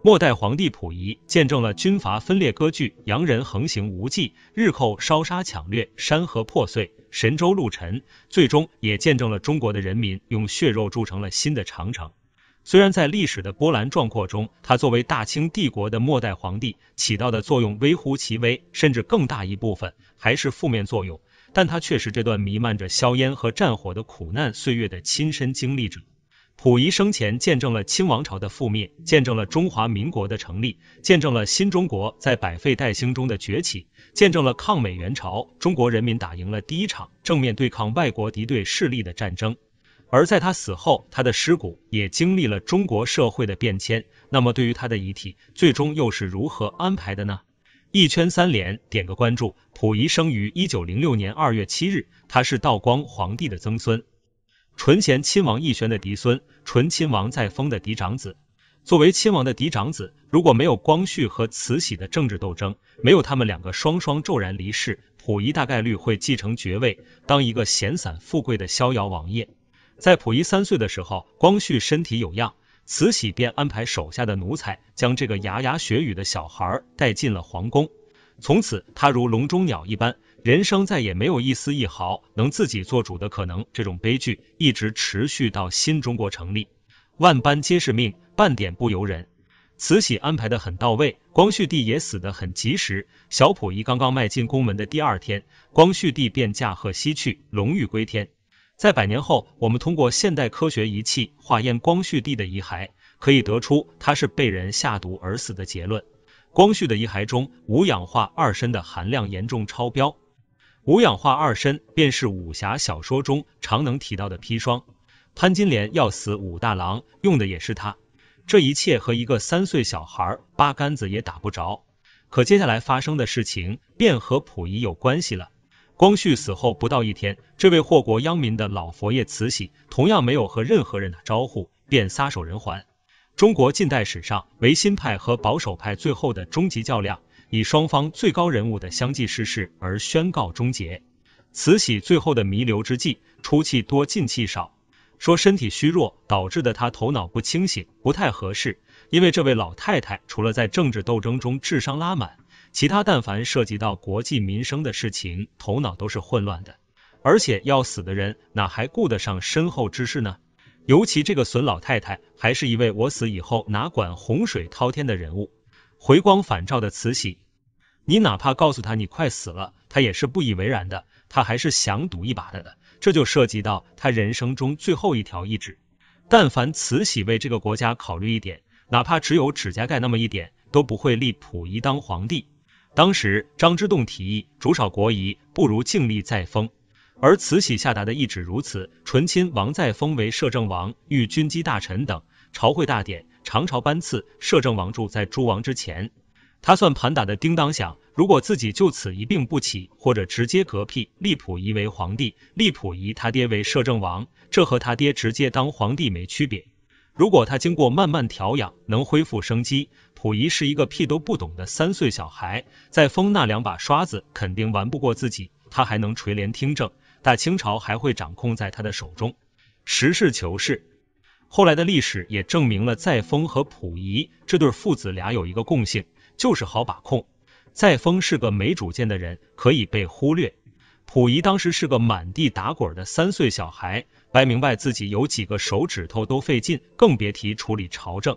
末代皇帝溥仪见证了军阀分裂割据、洋人横行无忌、日寇烧杀抢掠、山河破碎、神州陆沉，最终也见证了中国的人民用血肉筑成了新的长城。虽然在历史的波澜壮阔中，他作为大清帝国的末代皇帝起到的作用微乎其微，甚至更大一部分还是负面作用，但他却是这段弥漫着硝烟和战火的苦难岁月的亲身经历者。溥仪生前见证了清王朝的覆灭，见证了中华民国的成立，见证了新中国在百废待兴中的崛起，见证了抗美援朝，中国人民打赢了第一场正面对抗外国敌对势力的战争。而在他死后，他的尸骨也经历了中国社会的变迁。那么，对于他的遗体，最终又是如何安排的呢？一圈三连，点个关注。溥仪生于一九零六年二月七日，他是道光皇帝的曾孙。醇贤亲王奕轩的嫡孙，醇亲王载沣的嫡长子。作为亲王的嫡长子，如果没有光绪和慈禧的政治斗争，没有他们两个双双骤然离世，溥仪大概率会继承爵位，当一个闲散富贵的逍遥王爷。在溥仪三岁的时候，光绪身体有恙，慈禧便安排手下的奴才将这个牙牙学语的小孩带进了皇宫，从此他如笼中鸟一般。人生再也没有一丝一毫能自己做主的可能，这种悲剧一直持续到新中国成立。万般皆是命，半点不由人。慈禧安排的很到位，光绪帝也死得很及时。小溥仪刚刚迈进宫门的第二天，光绪帝便驾鹤西去，龙玉归天。在百年后，我们通过现代科学仪器化验光绪帝的遗骸，可以得出他是被人下毒而死的结论。光绪的遗骸中五氧化二砷的含量严重超标。五氧化二砷便是武侠小说中常能提到的砒霜，潘金莲要死武大郎用的也是它。这一切和一个三岁小孩八竿子也打不着。可接下来发生的事情便和溥仪有关系了。光绪死后不到一天，这位祸国殃民的老佛爷慈禧同样没有和任何人打招呼，便撒手人寰。中国近代史上维新派和保守派最后的终极较量。以双方最高人物的相继逝世而宣告终结。慈禧最后的弥留之际，出气多进气少，说身体虚弱导致的她头脑不清醒不太合适，因为这位老太太除了在政治斗争中智商拉满，其他但凡涉及到国计民生的事情，头脑都是混乱的。而且要死的人哪还顾得上身后之事呢？尤其这个损老太太还是一位我死以后哪管洪水滔天的人物。回光返照的慈禧，你哪怕告诉他你快死了，他也是不以为然的，他还是想赌一把的。的，这就涉及到他人生中最后一条意志。但凡慈禧为这个国家考虑一点，哪怕只有指甲盖那么一点，都不会立溥仪当皇帝。当时张之洞提议主少国疑，不如静立再封，而慈禧下达的意旨如此：纯亲王再封为摄政王，御军机大臣等朝会大典。长朝班次，摄政王住在诸王之前，他算盘打的叮当响。如果自己就此一病不起，或者直接嗝屁，立溥仪为皇帝，立溥仪他爹为摄政王，这和他爹直接当皇帝没区别。如果他经过慢慢调养能恢复生机，溥仪是一个屁都不懂的三岁小孩，再封那两把刷子肯定玩不过自己，他还能垂帘听政，大清朝还会掌控在他的手中。实事求是。后来的历史也证明了载沣和溥仪这对父子俩有一个共性，就是好把控。载沣是个没主见的人，可以被忽略；溥仪当时是个满地打滚的三岁小孩，掰明白自己有几个手指头都费劲，更别提处理朝政。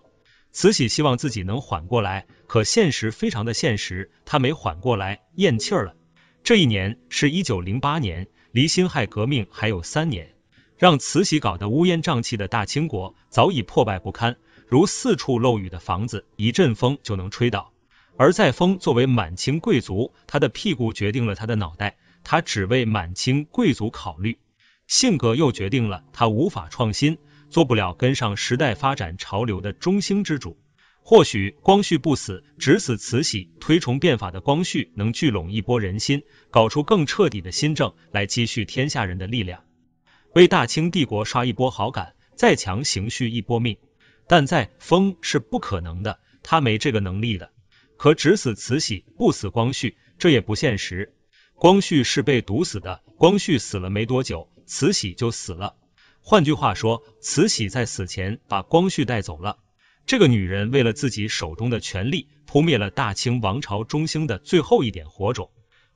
慈禧希望自己能缓过来，可现实非常的现实，她没缓过来，咽气儿了。这一年是一九零八年，离辛亥革命还有三年。让慈禧搞得乌烟瘴气的大清国早已破败不堪，如四处漏雨的房子，一阵风就能吹倒。而载沣作为满清贵族，他的屁股决定了他的脑袋，他只为满清贵族考虑，性格又决定了他无法创新，做不了跟上时代发展潮流的中兴之主。或许光绪不死，只死慈禧，推崇变法的光绪能聚拢一波人心，搞出更彻底的新政来积蓄天下人的力量。为大清帝国刷一波好感，再强行续一波命，但再疯是不可能的，他没这个能力的。可只死慈禧，不死光绪，这也不现实。光绪是被毒死的，光绪死了没多久，慈禧就死了。换句话说，慈禧在死前把光绪带走了。这个女人为了自己手中的权力，扑灭了大清王朝中兴的最后一点火种。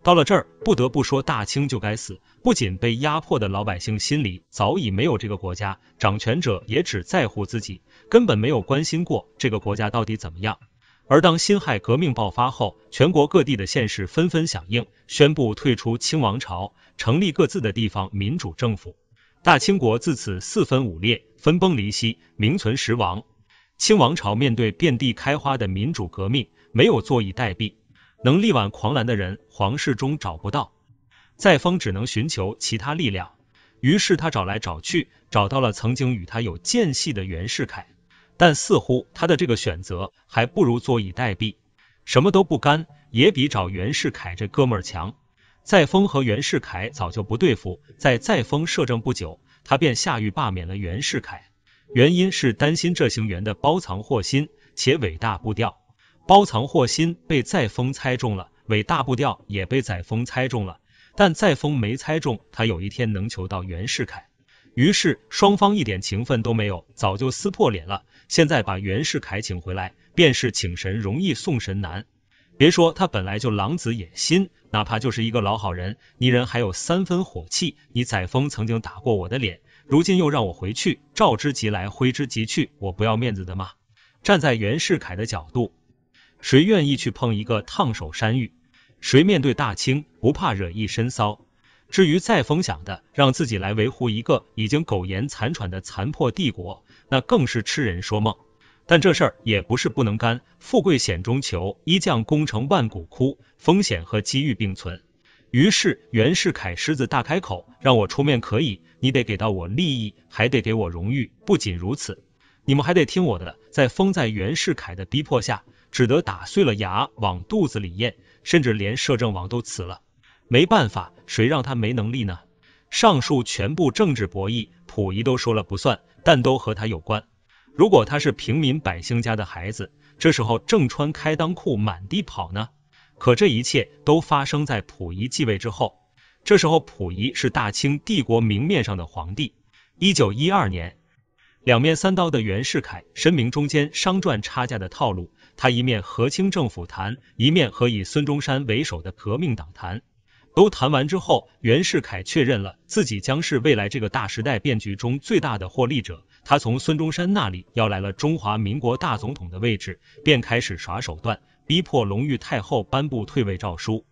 到了这儿，不得不说，大清就该死。不仅被压迫的老百姓心里早已没有这个国家，掌权者也只在乎自己，根本没有关心过这个国家到底怎么样。而当辛亥革命爆发后，全国各地的县市纷纷响应，宣布退出清王朝，成立各自的地方民主政府。大清国自此四分五裂，分崩离析，名存实亡。清王朝面对遍地开花的民主革命，没有坐以待毙。能力挽狂澜的人，皇室中找不到，载沣只能寻求其他力量。于是他找来找去，找到了曾经与他有间隙的袁世凯，但似乎他的这个选择还不如坐以待毙，什么都不干也比找袁世凯这哥们儿强。载沣和袁世凯早就不对付，在载沣摄政不久，他便下狱罢免了袁世凯，原因是担心这行员的包藏祸心且尾大不掉。包藏祸心被载沣猜中了，伟大不掉也被载沣猜中了，但载沣没猜中，他有一天能求到袁世凯。于是双方一点情分都没有，早就撕破脸了。现在把袁世凯请回来，便是请神容易送神难。别说他本来就狼子野心，哪怕就是一个老好人，泥人还有三分火气。你载沣曾经打过我的脸，如今又让我回去，召之即来，挥之即去，我不要面子的吗？站在袁世凯的角度。谁愿意去碰一个烫手山芋？谁面对大清不怕惹一身骚？至于再疯想的，让自己来维护一个已经苟延残喘的残破帝国，那更是痴人说梦。但这事儿也不是不能干，富贵险中求，一将功成万骨枯，风险和机遇并存。于是袁世凯狮子大开口，让我出面可以，你得给到我利益，还得给我荣誉。不仅如此，你们还得听我的。在封在袁世凯的逼迫下。只得打碎了牙往肚子里咽，甚至连摄政王都辞了。没办法，谁让他没能力呢？上述全部政治博弈，溥仪都说了不算，但都和他有关。如果他是平民百姓家的孩子，这时候正穿开裆裤满地跑呢。可这一切都发生在溥仪继位之后。这时候，溥仪是大清帝国明面上的皇帝。一九一二年，两面三刀的袁世凯声明中间商赚差价的套路。他一面和清政府谈，一面和以孙中山为首的革命党谈。都谈完之后，袁世凯确认了自己将是未来这个大时代变局中最大的获利者。他从孙中山那里要来了中华民国大总统的位置，便开始耍手段，逼迫隆裕太后颁布退位诏书。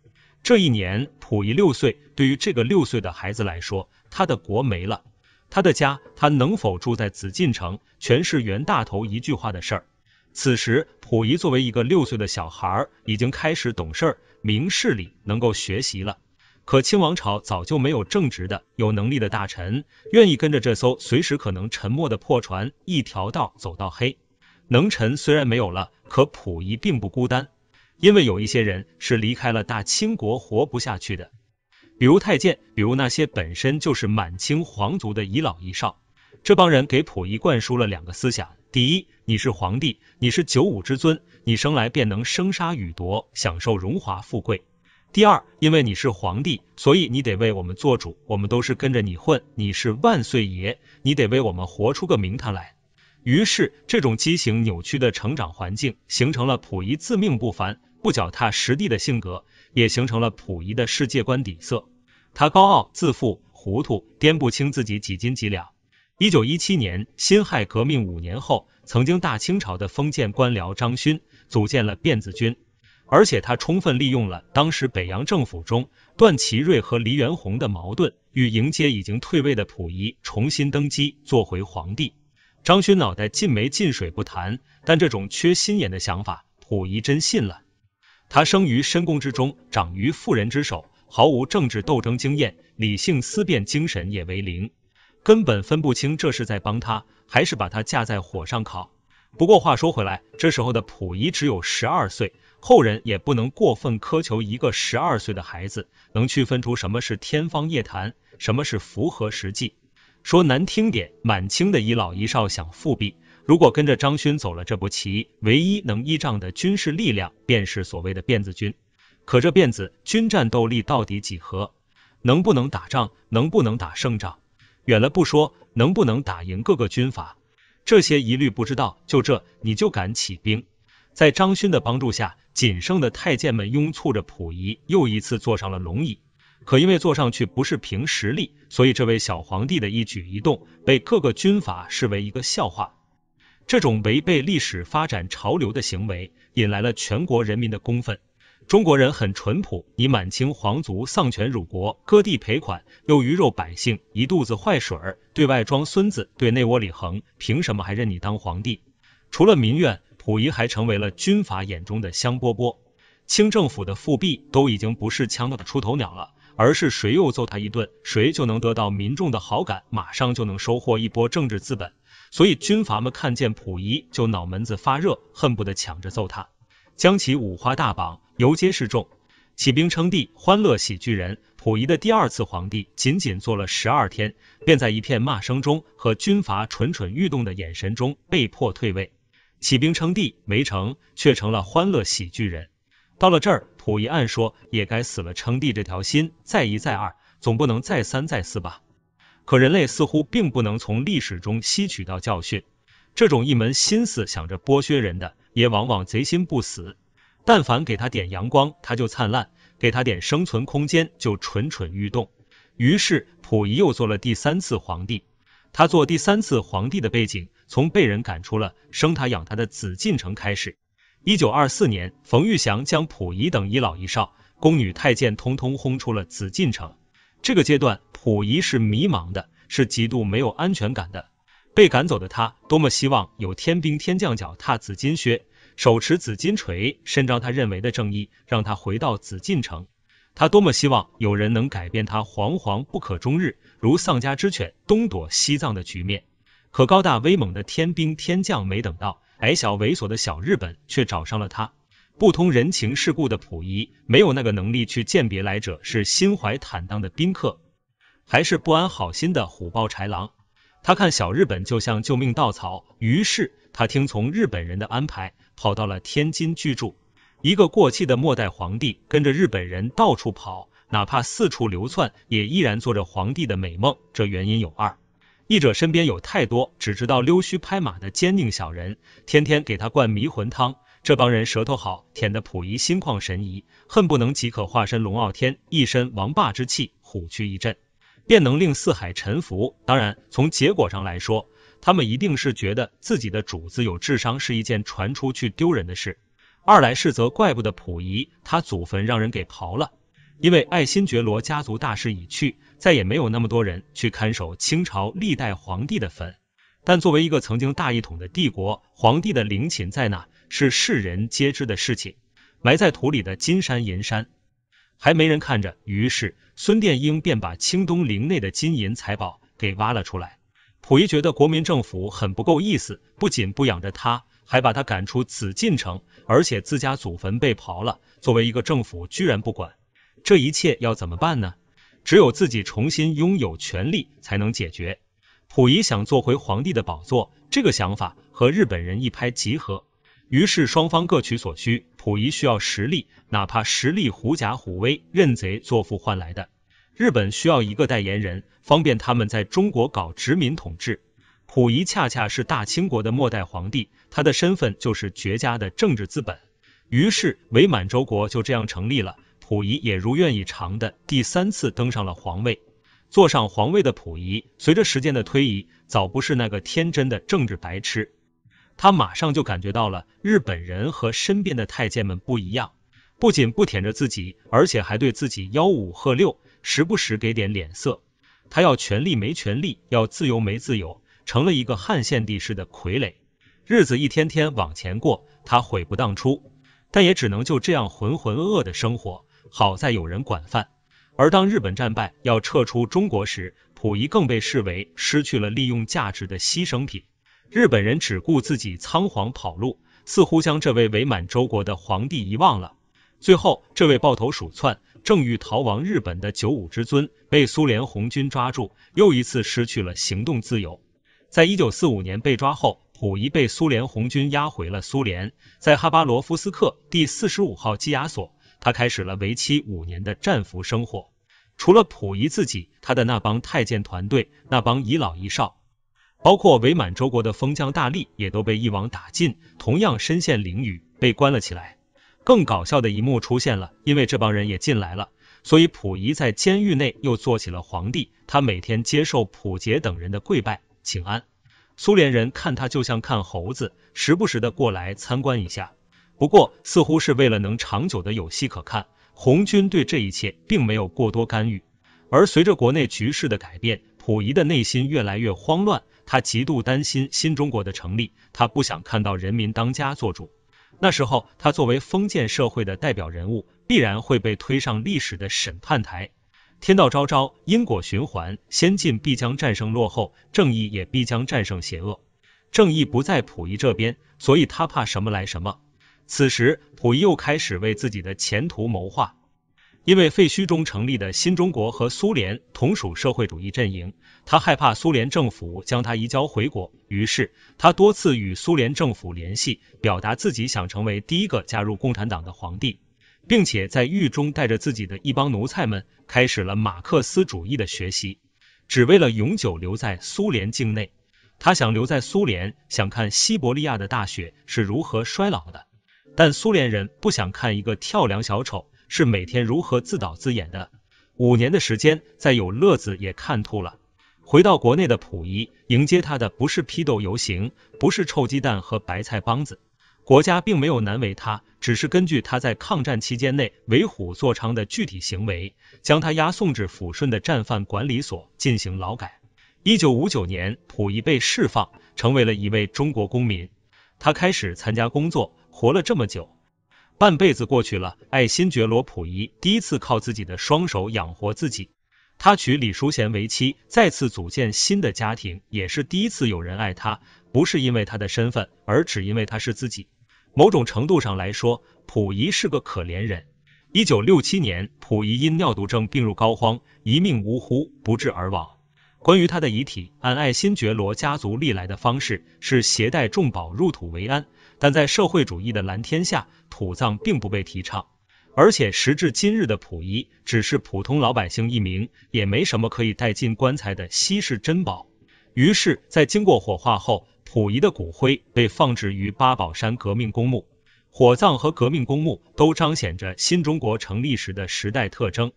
这一年，溥仪六岁。对于这个六岁的孩子来说，他的国没了，他的家，他能否住在紫禁城，全是袁大头一句话的事儿。此时，溥仪作为一个六岁的小孩，已经开始懂事、明事理，能够学习了。可清王朝早就没有正直的、有能力的大臣愿意跟着这艘随时可能沉没的破船一条道走到黑。能臣虽然没有了，可溥仪并不孤单，因为有一些人是离开了大清国活不下去的，比如太监，比如那些本身就是满清皇族的遗老遗少。这帮人给溥仪灌输了两个思想。第一，你是皇帝，你是九五之尊，你生来便能生杀予夺，享受荣华富贵。第二，因为你是皇帝，所以你得为我们做主，我们都是跟着你混，你是万岁爷，你得为我们活出个名堂来。于是，这种畸形扭曲的成长环境，形成了溥仪自命不凡、不脚踏实地的性格，也形成了溥仪的世界观底色。他高傲自负、糊涂，掂不清自己几斤几两。一九一七年，辛亥革命五年后，曾经大清朝的封建官僚张勋组建了辫子军，而且他充分利用了当时北洋政府中段祺瑞和黎元洪的矛盾，欲迎接已经退位的溥仪重新登基，做回皇帝。张勋脑袋进没进水不谈，但这种缺心眼的想法，溥仪真信了。他生于深宫之中，长于妇人之手，毫无政治斗争经验，理性思辨精神也为零。根本分不清这是在帮他还是把他架在火上烤。不过话说回来，这时候的溥仪只有十二岁，后人也不能过分苛求一个十二岁的孩子能区分出什么是天方夜谭，什么是符合实际。说难听点，满清的一老一少想复辟，如果跟着张勋走了这步棋，唯一能依仗的军事力量便是所谓的辫子军。可这辫子军战斗力到底几何？能不能打仗？能不能打胜仗？远了不说，能不能打赢各个军阀，这些一律不知道。就这，你就敢起兵？在张勋的帮助下，仅剩的太监们拥簇着溥仪又一次坐上了龙椅。可因为坐上去不是凭实力，所以这位小皇帝的一举一动被各个军阀视为一个笑话。这种违背历史发展潮流的行为，引来了全国人民的公愤。中国人很淳朴，你满清皇族丧权辱国，割地赔款，又鱼肉百姓，一肚子坏水儿，对外装孙子，对内窝里横，凭什么还认你当皇帝？除了民怨，溥仪还成为了军阀眼中的香饽饽。清政府的复辟都已经不是枪盗的出头鸟了，而是谁又揍他一顿，谁就能得到民众的好感，马上就能收获一波政治资本。所以军阀们看见溥仪就脑门子发热，恨不得抢着揍他，将其五花大绑。游街示众，起兵称帝，欢乐喜剧人溥仪的第二次皇帝，仅仅做了十二天，便在一片骂声中和军阀蠢蠢欲动的眼神中被迫退位。起兵称帝没成，却成了欢乐喜剧人。到了这儿，溥仪按说也该死了，称帝这条心，再一再二，总不能再三再四吧？可人类似乎并不能从历史中吸取到教训，这种一门心思想着剥削人的，也往往贼心不死。但凡给他点阳光，他就灿烂；给他点生存空间，就蠢蠢欲动。于是，溥仪又做了第三次皇帝。他做第三次皇帝的背景，从被人赶出了生他养他的紫禁城开始。一九二四年，冯玉祥将溥仪等一老一少、宫女太监通通轰出了紫禁城。这个阶段，溥仪是迷茫的，是极度没有安全感的。被赶走的他，多么希望有天兵天将，脚踏紫金靴。手持紫金锤，伸张他认为的正义，让他回到紫禁城。他多么希望有人能改变他惶惶不可终日、如丧家之犬，东躲西藏的局面。可高大威猛的天兵天将没等到，矮小猥琐的小日本却找上了他。不通人情世故的溥仪，没有那个能力去鉴别来者是心怀坦荡的宾客，还是不安好心的虎豹豺狼。他看小日本就像救命稻草，于是他听从日本人的安排。跑到了天津居住，一个过气的末代皇帝跟着日本人到处跑，哪怕四处流窜，也依然做着皇帝的美梦。这原因有二，一者身边有太多只知道溜须拍马的奸佞小人，天天给他灌迷魂汤。这帮人舌头好，舔得溥仪心旷神怡，恨不能即可化身龙傲天，一身王霸之气，虎躯一震，便能令四海臣服。当然，从结果上来说。他们一定是觉得自己的主子有智商是一件传出去丢人的事，二来是则怪不得溥仪，他祖坟让人给刨了，因为爱新觉罗家族大势已去，再也没有那么多人去看守清朝历代皇帝的坟。但作为一个曾经大一统的帝国，皇帝的陵寝在哪是世人皆知的事情，埋在土里的金山银山还没人看着，于是孙殿英便把清东陵内的金银财宝给挖了出来。溥仪觉得国民政府很不够意思，不仅不养着他，还把他赶出紫禁城，而且自家祖坟被刨了。作为一个政府，居然不管，这一切要怎么办呢？只有自己重新拥有权力才能解决。溥仪想做回皇帝的宝座，这个想法和日本人一拍即合，于是双方各取所需。溥仪需要实力，哪怕实力狐假虎威、认贼作父换来的。日本需要一个代言人，方便他们在中国搞殖民统治。溥仪恰恰是大清国的末代皇帝，他的身份就是绝佳的政治资本。于是伪满洲国就这样成立了，溥仪也如愿以偿的第三次登上了皇位。坐上皇位的溥仪，随着时间的推移，早不是那个天真的政治白痴。他马上就感觉到了，日本人和身边的太监们不一样，不仅不舔着自己，而且还对自己吆五喝六。时不时给点脸色，他要权力没权力，要自由没自由，成了一个汉献帝式的傀儡。日子一天天往前过，他悔不当初，但也只能就这样浑浑噩噩的生活。好在有人管饭。而当日本战败要撤出中国时，溥仪更被视为失去了利用价值的牺牲品。日本人只顾自己仓皇跑路，似乎将这位伪满洲国的皇帝遗忘了。最后，这位抱头鼠窜。正欲逃亡日本的九五之尊被苏联红军抓住，又一次失去了行动自由。在一九四五年被抓后，溥仪被苏联红军押回了苏联，在哈巴罗夫斯克第四十五号羁押所，他开始了为期五年的战俘生活。除了溥仪自己，他的那帮太监团队、那帮遗老遗少，包括伪满洲国的封疆大吏，也都被一网打尽，同样身陷囹圄，被关了起来。更搞笑的一幕出现了，因为这帮人也进来了，所以溥仪在监狱内又做起了皇帝。他每天接受溥杰等人的跪拜请安，苏联人看他就像看猴子，时不时的过来参观一下。不过，似乎是为了能长久的有戏可看，红军对这一切并没有过多干预。而随着国内局势的改变，溥仪的内心越来越慌乱，他极度担心新中国的成立，他不想看到人民当家做主。那时候，他作为封建社会的代表人物，必然会被推上历史的审判台。天道昭昭，因果循环，先进必将战胜落后，正义也必将战胜邪恶。正义不在溥仪这边，所以他怕什么来什么。此时，溥仪又开始为自己的前途谋划。因为废墟中成立的新中国和苏联同属社会主义阵营，他害怕苏联政府将他移交回国，于是他多次与苏联政府联系，表达自己想成为第一个加入共产党的皇帝，并且在狱中带着自己的一帮奴才们开始了马克思主义的学习，只为了永久留在苏联境内。他想留在苏联，想看西伯利亚的大雪是如何衰老的，但苏联人不想看一个跳梁小丑。是每天如何自导自演的？五年的时间，再有乐子也看吐了。回到国内的溥仪，迎接他的不是批斗游行，不是臭鸡蛋和白菜帮子，国家并没有难为他，只是根据他在抗战期间内为虎作伥的具体行为，将他押送至抚顺的战犯管理所进行劳改。一九五九年，溥仪被释放，成为了一位中国公民，他开始参加工作。活了这么久。半辈子过去了，爱新觉罗溥仪第一次靠自己的双手养活自己。他娶李淑贤为妻，再次组建新的家庭，也是第一次有人爱他，不是因为他的身份，而只因为他是自己。某种程度上来说，溥仪是个可怜人。一九六七年，溥仪因尿毒症病入膏肓，一命呜呼，不治而亡。关于他的遗体，按爱新觉罗家族历来的方式，是携带重宝入土为安。但在社会主义的蓝天下，土葬并不被提倡。而且时至今日的溥仪只是普通老百姓一名，也没什么可以带进棺材的稀世珍宝。于是，在经过火化后，溥仪的骨灰被放置于八宝山革命公墓。火葬和革命公墓都彰显着新中国成立时的时代特征。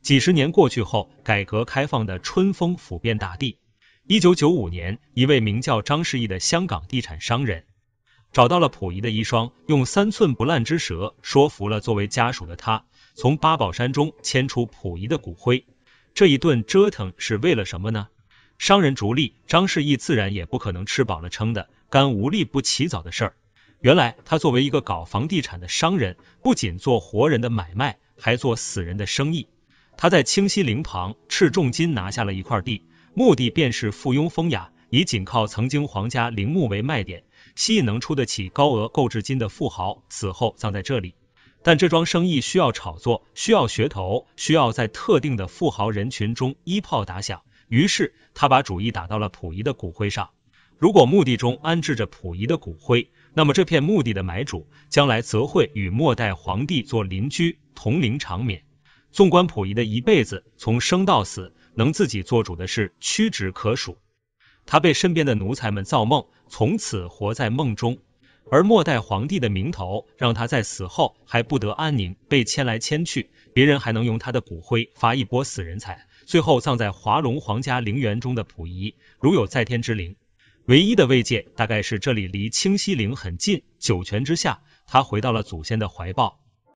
几十年过去后，改革开放的春风抚遍大地。一九九五年，一位名叫张世义的香港地产商人。找到了溥仪的遗孀，用三寸不烂之舌说服了作为家属的他，从八宝山中迁出溥仪的骨灰。这一顿折腾是为了什么呢？商人逐利，张世义自然也不可能吃饱了撑的干无利不起早的事儿。原来他作为一个搞房地产的商人，不仅做活人的买卖，还做死人的生意。他在清溪陵旁斥重金拿下了一块地，目的便是附庸风雅，以仅靠曾经皇家陵墓为卖点。吸引能出得起高额购置金的富豪死后葬在这里，但这桩生意需要炒作，需要噱头，需要在特定的富豪人群中一炮打响。于是他把主意打到了溥仪的骨灰上。如果墓地中安置着溥仪的骨灰，那么这片墓地的买主将来则会与末代皇帝做邻居，同龄长眠。纵观溥仪的一辈子，从生到死，能自己做主的事屈指可数。他被身边的奴才们造梦。从此活在梦中，而末代皇帝的名头让他在死后还不得安宁，被迁来迁去，别人还能用他的骨灰发一波死人财，最后葬在华龙皇家陵园中的溥仪，如有在天之灵，唯一的慰藉大概是这里离清西陵很近，九泉之下，他回到了祖先的怀抱。